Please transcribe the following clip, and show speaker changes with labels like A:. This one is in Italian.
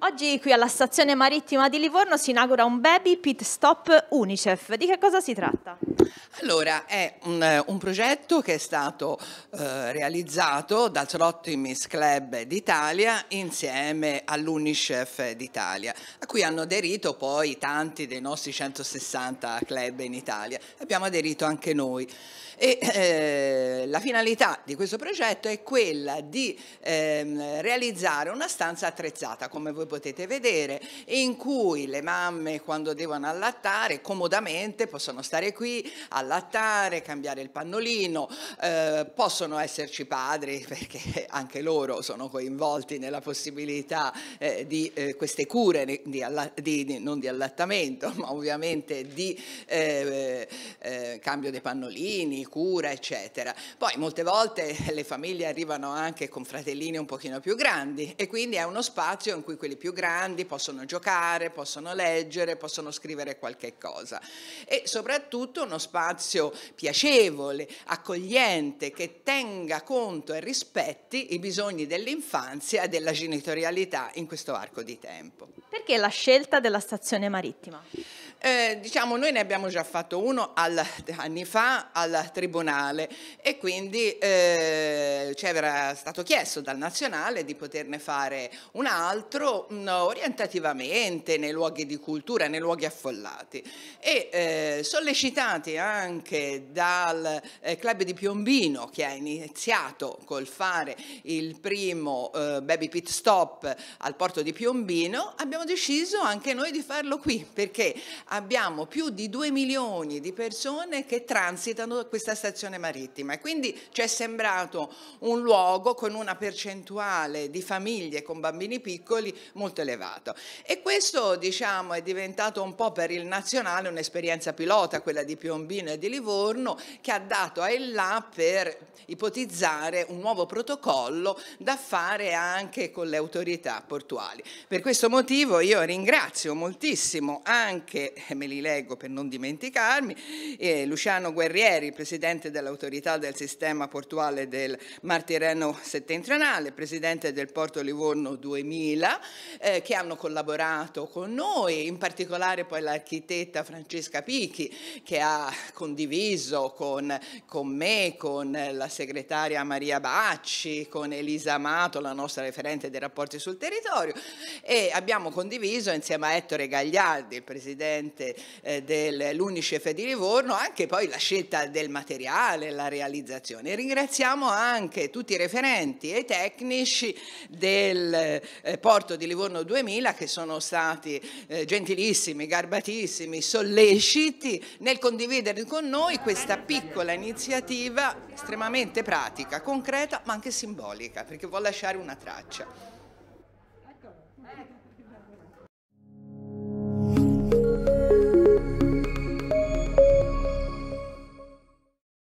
A: Oggi qui alla stazione marittima di Livorno si inaugura un baby pit stop Unicef. Di che cosa si tratta? Allora, è
B: un, un progetto che è stato eh, realizzato dal Trottimis Club d'Italia insieme all'Unicef d'Italia, a cui hanno aderito poi tanti dei nostri 160 club in Italia. Abbiamo aderito anche noi. E, eh, la finalità di questo progetto è quella di eh, realizzare una stanza attrezzata, come voi potete vedere, in cui le mamme quando devono allattare comodamente possono stare qui, allattare, cambiare il pannolino, eh, possono esserci padri perché anche loro sono coinvolti nella possibilità eh, di eh, queste cure, di alla, di, non di allattamento, ma ovviamente di eh, eh, cambio dei pannolini, cura, eccetera. Poi molte volte le famiglie arrivano anche con fratellini un pochino più grandi e quindi è uno spazio in cui quelli quelli più grandi possono giocare, possono leggere, possono scrivere qualche cosa e soprattutto uno spazio piacevole, accogliente, che tenga conto e rispetti i bisogni dell'infanzia e della genitorialità in questo arco di tempo.
A: Perché la scelta della stazione marittima?
B: Eh, diciamo, noi ne abbiamo già fatto uno al, anni fa al Tribunale e quindi eh, ci era stato chiesto dal nazionale di poterne fare un altro mh, mm, orientativamente nei luoghi di cultura, nei luoghi affollati e eh, sollecitati anche dal eh, club di Piombino che ha iniziato col fare il primo eh, baby pit stop al porto di Piombino, abbiamo deciso anche noi di farlo qui perché abbiamo più di 2 milioni di persone che transitano questa stazione marittima e quindi ci è sembrato un luogo con una percentuale di famiglie con bambini piccoli molto elevato. E questo diciamo, è diventato un po' per il nazionale un'esperienza pilota, quella di Piombino e di Livorno, che ha dato a là per ipotizzare un nuovo protocollo da fare anche con le autorità portuali. Per questo motivo io ringrazio moltissimo anche, eh, me li leggo per non dimenticarmi, eh, Luciano Guerrieri, presidente dell'autorità del sistema portuale del Mar Martireno Settentrionale, presidente del Porto Livorno 2000, eh, che hanno collaborato con noi, in particolare poi l'architetta Francesca Picchi, che ha condiviso con, con me, con la segretaria Maria Bacci, con Elisa Amato, la nostra referente dei rapporti sul territorio, e abbiamo condiviso insieme a Ettore Gagliardi, il presidente eh, dell'Unicef di Livorno, anche poi la scelta del materiale, la realizzazione. Ringraziamo anche tutti i referenti e i tecnici del eh, porto di Livorno 2000 che sono stati eh, gentilissimi, garbatissimi, solleciti nel condividere con noi questa piccola iniziativa estremamente pratica, concreta ma anche simbolica perché vuol lasciare una traccia.